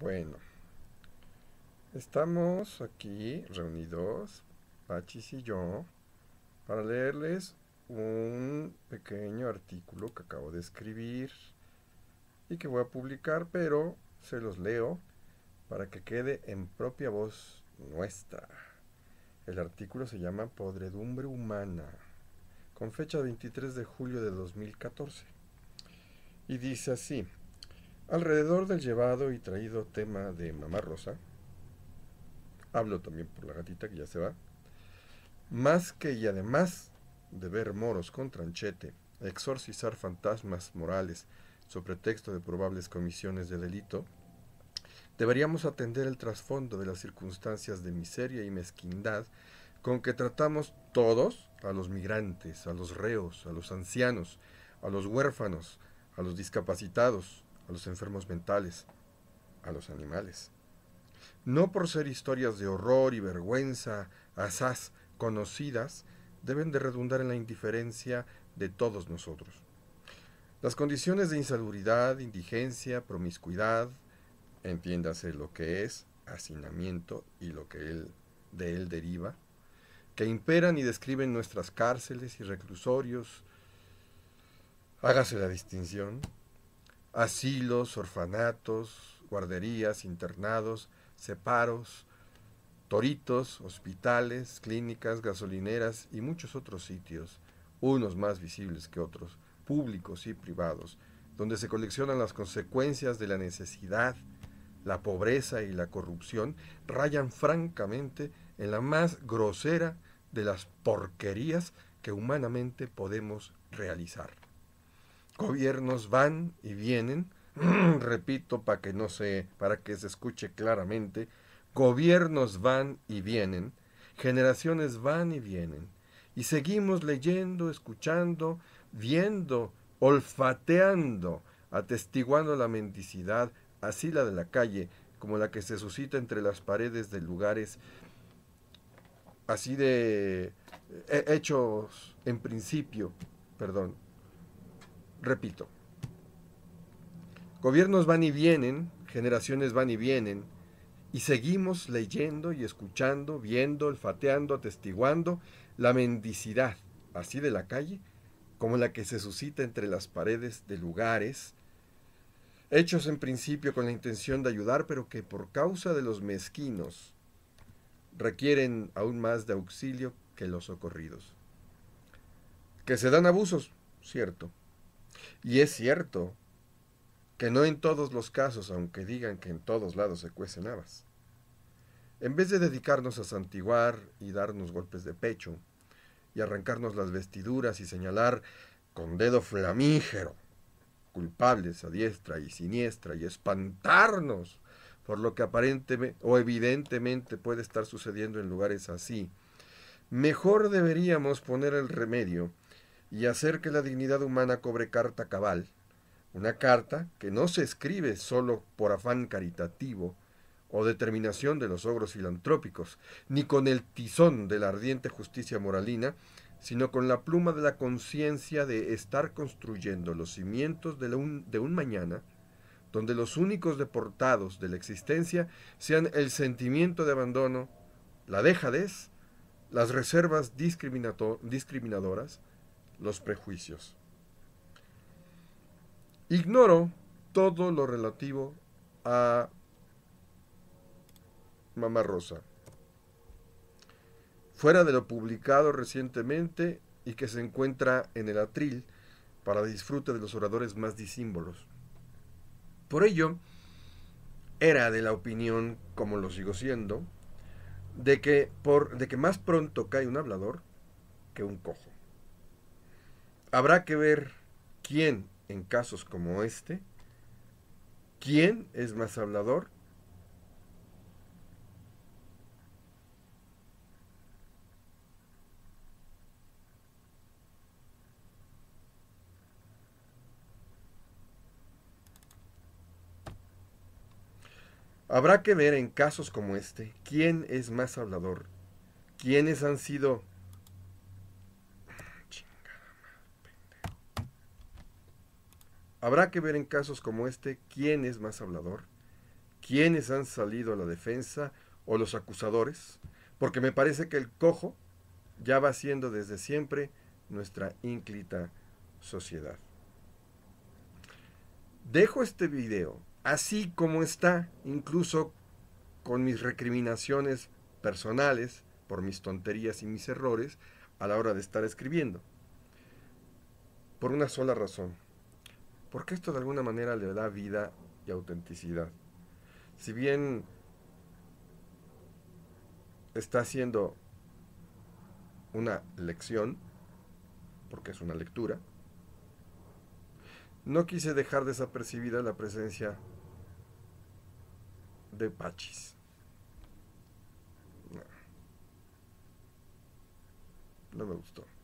Bueno, estamos aquí reunidos, Pachis y yo, para leerles un pequeño artículo que acabo de escribir y que voy a publicar, pero se los leo para que quede en propia voz nuestra. El artículo se llama Podredumbre Humana, con fecha 23 de julio de 2014. Y dice así, Alrededor del llevado y traído tema de Mamá Rosa, hablo también por la gatita que ya se va, más que y además de ver moros con tranchete, exorcizar fantasmas morales sobre texto de probables comisiones de delito, deberíamos atender el trasfondo de las circunstancias de miseria y mezquindad con que tratamos todos a los migrantes, a los reos, a los ancianos, a los huérfanos, a los discapacitados, a los enfermos mentales, a los animales. No por ser historias de horror y vergüenza, asaz, conocidas, deben de redundar en la indiferencia de todos nosotros. Las condiciones de insalubridad, indigencia, promiscuidad, entiéndase lo que es, hacinamiento y lo que él, de él deriva, que imperan y describen nuestras cárceles y reclusorios, hágase la distinción, asilos, orfanatos, guarderías, internados, separos, toritos, hospitales, clínicas, gasolineras y muchos otros sitios, unos más visibles que otros, públicos y privados, donde se coleccionan las consecuencias de la necesidad, la pobreza y la corrupción, rayan francamente en la más grosera de las porquerías que humanamente podemos realizar gobiernos van y vienen, repito para que no se, para que se escuche claramente, gobiernos van y vienen, generaciones van y vienen, y seguimos leyendo, escuchando, viendo, olfateando, atestiguando la mendicidad, así la de la calle, como la que se suscita entre las paredes de lugares así de eh, hechos en principio, perdón, Repito, gobiernos van y vienen, generaciones van y vienen, y seguimos leyendo y escuchando, viendo, olfateando, atestiguando la mendicidad, así de la calle, como la que se suscita entre las paredes de lugares, hechos en principio con la intención de ayudar, pero que por causa de los mezquinos requieren aún más de auxilio que los socorridos. Que se dan abusos, cierto, y es cierto que no en todos los casos, aunque digan que en todos lados se cuecen habas. En vez de dedicarnos a santiguar y darnos golpes de pecho, y arrancarnos las vestiduras y señalar con dedo flamígero culpables a diestra y siniestra y espantarnos por lo que aparentemente o evidentemente puede estar sucediendo en lugares así, mejor deberíamos poner el remedio y hacer que la dignidad humana cobre carta cabal, una carta que no se escribe solo por afán caritativo o determinación de los ogros filantrópicos, ni con el tizón de la ardiente justicia moralina, sino con la pluma de la conciencia de estar construyendo los cimientos de, un, de un mañana, donde los únicos deportados de la existencia sean el sentimiento de abandono, la dejadez, las reservas discriminadoras, los prejuicios. Ignoro todo lo relativo a Mamá Rosa. Fuera de lo publicado recientemente y que se encuentra en el atril para disfrute de los oradores más disímbolos. Por ello, era de la opinión, como lo sigo siendo, de que, por, de que más pronto cae un hablador que un cojo habrá que ver quién en casos como este, quién es más hablador Habrá que ver en casos como este quién es más hablador, quiénes han sido Habrá que ver en casos como este quién es más hablador, quiénes han salido a la defensa o los acusadores, porque me parece que el cojo ya va siendo desde siempre nuestra ínclita sociedad. Dejo este video así como está, incluso con mis recriminaciones personales por mis tonterías y mis errores a la hora de estar escribiendo. Por una sola razón porque esto de alguna manera le da vida y autenticidad. Si bien está haciendo una lección, porque es una lectura, no quise dejar desapercibida la presencia de Pachis. No, no me gustó.